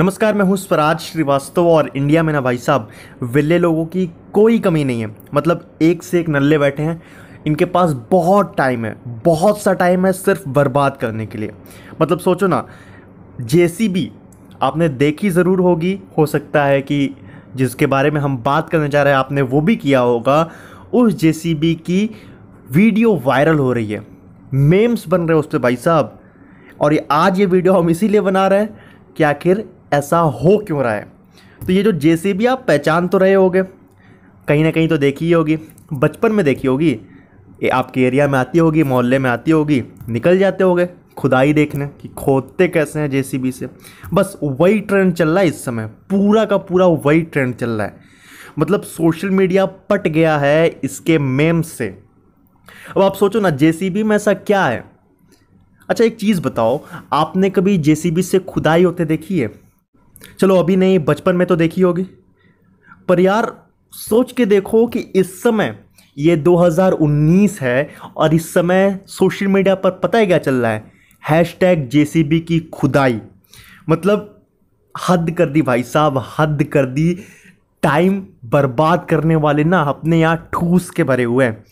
नमस्कार मैं हूँ स्वराज श्रीवास्तव और इंडिया में ना भाई साहब विले लोगों की कोई कमी नहीं है मतलब एक से एक नल्ले बैठे हैं इनके पास बहुत टाइम है बहुत सा टाइम है सिर्फ बर्बाद करने के लिए मतलब सोचो ना जे आपने देखी ज़रूर होगी हो सकता है कि जिसके बारे में हम बात करने जा रहे हैं आपने वो भी किया होगा उस जे की वीडियो वायरल हो रही है मेम्स बन रहे हैं उस पर भाई साहब और ये आज ये वीडियो हम इसीलिए बना रहे हैं कि आखिर ऐसा हो क्यों रहा है तो ये जो जे आप पहचान तो रहे होगे कहीं ना कहीं तो देखी ही होगी बचपन में देखी होगी ये आपके एरिया में आती होगी मोहल्ले में आती होगी निकल जाते होगे खुदाई देखने कि खोदते कैसे हैं जेसीबी से बस वही ट्रेंड चल रहा है इस समय पूरा का पूरा वही ट्रेंड चल रहा है मतलब सोशल मीडिया पट गया है इसके मेम से अब आप सोचो ना जेसीबी में ऐसा क्या है अच्छा एक चीज़ बताओ आपने कभी जेसीबी से खुदाई होते देखी है चलो अभी नहीं बचपन में तो देखी होगी पर यार सोच के देखो कि इस समय ये 2019 है और इस समय सोशल मीडिया पर पता ही क्या चल रहा है हैश टैग जे की खुदाई मतलब हद कर दी भाई साहब हद कर दी टाइम बर्बाद करने वाले ना अपने यहाँ ठूस के भरे हुए हैं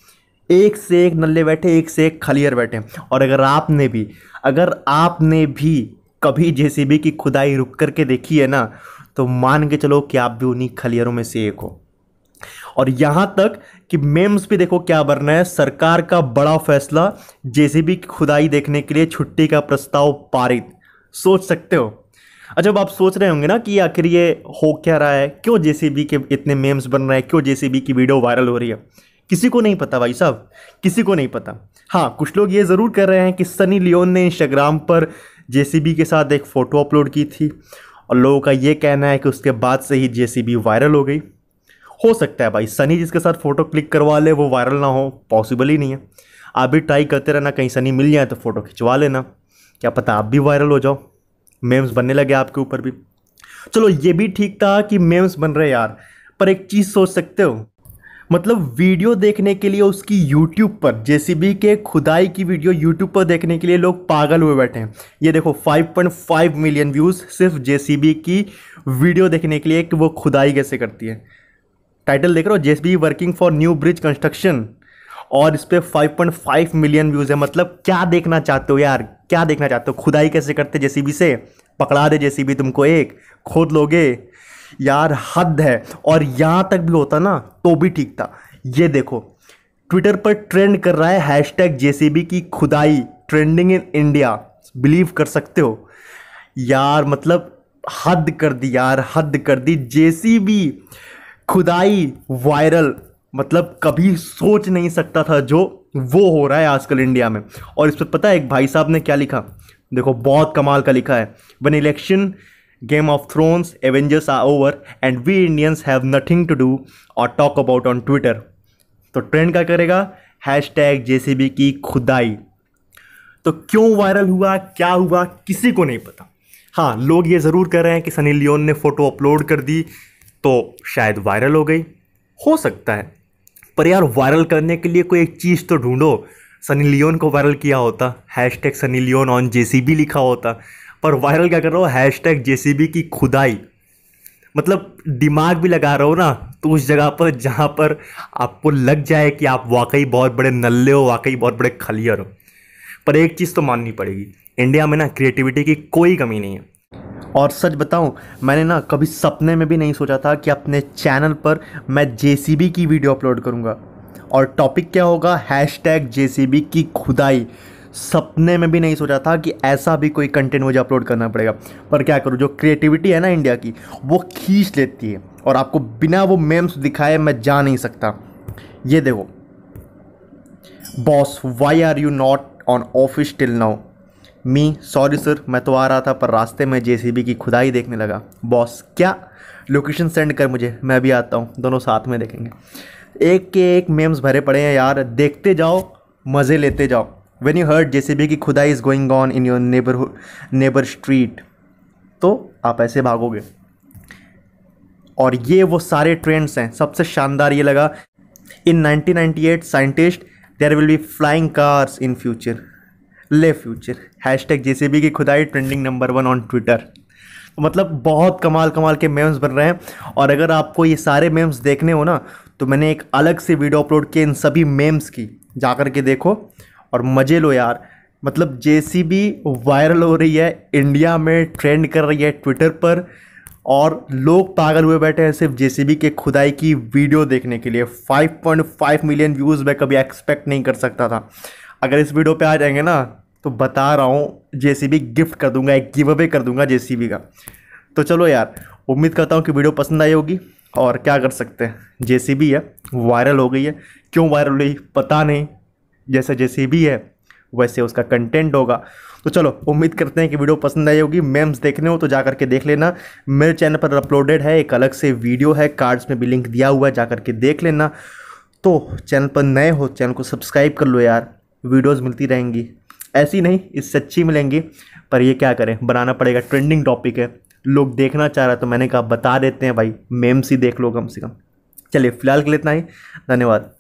एक से एक नल्ले बैठे एक से एक खलियर बैठे और अगर आपने भी अगर आपने भी कभी जेसीबी की खुदाई रुक करके देखी है ना तो मान के चलो कि आप भी उन्हीं खलियरों में से एक हो और यहां तक कि मेम्स भी देखो क्या बनना है सरकार का बड़ा फैसला जेसीबी की खुदाई देखने के लिए छुट्टी का प्रस्ताव पारित सोच सकते हो अच्छा अब आप सोच रहे होंगे ना कि आखिर ये हो क्या रहा है क्यों जेसीबी के इतने मेम्स बन रहे हैं क्यों जेसीबी की वीडियो वायरल हो रही है किसी को नहीं पता भाई साहब किसी को नहीं पता हाँ कुछ लोग ये ज़रूर कर रहे हैं कि सनी लियोन ने इंस्टाग्राम पर जे के साथ एक फ़ोटो अपलोड की थी और लोगों का ये कहना है कि उसके बाद से ही जे वायरल हो गई हो सकता है भाई सनी जिसके साथ फ़ोटो क्लिक करवा ले वो वायरल ना हो पॉसिबल ही नहीं है आप भी ट्राई करते रहना कहीं सनी मिल जाए तो फ़ोटो खिंचवा लेना क्या पता आप भी वायरल हो जाओ मेम्स बनने लगे आपके ऊपर भी चलो ये भी ठीक था कि मेम्स बन रहे यार पर एक चीज़ सोच सकते हो मतलब वीडियो देखने के लिए उसकी यूट्यूब पर जेसीबी के खुदाई की वीडियो यूट्यूब पर देखने के लिए लोग पागल हुए बैठे हैं ये देखो 5.5 मिलियन व्यूज़ सिर्फ जेसीबी की वीडियो देखने के लिए कि वो खुदाई कैसे करती है टाइटल देख रहे हो JCB working for new bridge construction और इस पर फाइव मिलियन व्यूज़ है मतलब क्या देखना चाहते हो यार क्या देखना चाहते हो खुदाई कैसे करते जेसीबी से पकड़ा दे जेसीबी तुमको एक खोद लोगे यार हद है और यहाँ तक भी होता ना तो भी ठीक था ये देखो ट्विटर पर ट्रेंड कर रहा है हैश टैग जेसीबी की खुदाई ट्रेंडिंग इन इंडिया बिलीव कर सकते हो यार मतलब हद कर दी यार हद कर दी जेसीबी खुदाई वायरल मतलब कभी सोच नहीं सकता था जो वो हो रहा है आजकल इंडिया में और इस पर पता है एक भाई साहब ने क्या लिखा देखो बहुत कमाल का लिखा है one election Game of Thrones, Avengers are over and we Indians have nothing to do or talk about on Twitter. तो ट्रेंड क्या करेगा हैश टैग जे की खुदाई तो क्यों वायरल हुआ क्या हुआ किसी को नहीं पता हाँ लोग ये ज़रूर कर रहे हैं कि सनी लियोन ने फ़ोटो अपलोड कर दी तो शायद वायरल हो गई हो सकता है पर यार वायरल करने के लिए कोई एक चीज़ तो ढूंढो सनी लियोन को वायरल किया होता hashtag Sunny Leone on J लिखा होता और वायरल क्या कर रहा हो हैश टैग जे की खुदाई मतलब दिमाग भी लगा रहे हो ना तो उस जगह पर जहाँ पर आपको लग जाए कि आप वाकई बहुत बड़े नल्ले हो वाकई बहुत बड़े खलियर हो पर एक चीज़ तो माननी पड़ेगी इंडिया में ना क्रिएटिविटी की कोई कमी नहीं है और सच बताऊं मैंने ना कभी सपने में भी नहीं सोचा था कि अपने चैनल पर मैं जे की वीडियो अपलोड करूंगा और टॉपिक क्या होगा हैश टैग की खुदाई सपने में भी नहीं सोचा था कि ऐसा भी कोई कंटेंट मुझे अपलोड करना पड़ेगा पर क्या करूँ जो क्रिएटिविटी है ना इंडिया की वो खींच लेती है और आपको बिना वो मेम्स दिखाए मैं जा नहीं सकता ये देखो boss why are you not on office till now me sorry sir मैं तो आ रहा था पर रास्ते में जे की खुदाई देखने लगा बॉस क्या लोकेशन सेंड कर मुझे मैं भी आता हूँ दोनों साथ में देखेंगे एक के एक मेम्स भरे पड़े हैं यार देखते जाओ मज़े लेते जाओ वेन यू हर्ड जैसे भी कि खुदाई is going on in your neighbourhood neighbour street तो आप ऐसे भागोगे और ये वो सारे ट्रेंड्स हैं सबसे शानदार ये लगा in 1998 scientist there will be flying cars in future ले फ्यूचर हैश टैग जे की खुदाई trending number one on Twitter मतलब बहुत कमाल कमाल के मेम्स बन रहे हैं और अगर आपको ये सारे मेम्स देखने हो ना तो मैंने एक अलग से वीडियो अपलोड किए इन सभी मेम्स की जाकर के देखो और मज़े लो यार मतलब जे वायरल हो रही है इंडिया में ट्रेंड कर रही है ट्विटर पर और लोग पागल हुए बैठे हैं सिर्फ जे के खुदाई की वीडियो देखने के लिए 5.5 मिलियन व्यूज़ मैं कभी एक्सपेक्ट नहीं कर सकता था अगर इस वीडियो पे आ जाएंगे ना तो बता रहा हूँ जे गिफ्ट कर दूंगा एक गिव अवे कर दूंगा जे का तो चलो यार उम्मीद करता हूँ कि वीडियो पसंद आई होगी और क्या कर सकते हैं जे है वायरल हो गई है क्यों वायरल हुई पता नहीं जैसा जैसे भी है वैसे उसका कंटेंट होगा तो चलो उम्मीद करते हैं कि वीडियो पसंद आई होगी मेम्स देखने हो तो जा करके देख लेना मेरे चैनल पर अपलोडेड है एक अलग से वीडियो है कार्ड्स में भी लिंक दिया हुआ है जा करके देख लेना तो चैनल पर नए हो चैनल को सब्सक्राइब कर लो यार वीडियोज़ मिलती रहेंगी ऐसी नहीं इससे अच्छी मिलेंगी पर ये क्या करें बनाना पड़ेगा ट्रेंडिंग टॉपिक है लोग देखना चाह रहे तो मैंने कहा बता देते हैं भाई मेम्स ही देख लो कम से कम चलिए फिलहाल के लिए इतना ही धन्यवाद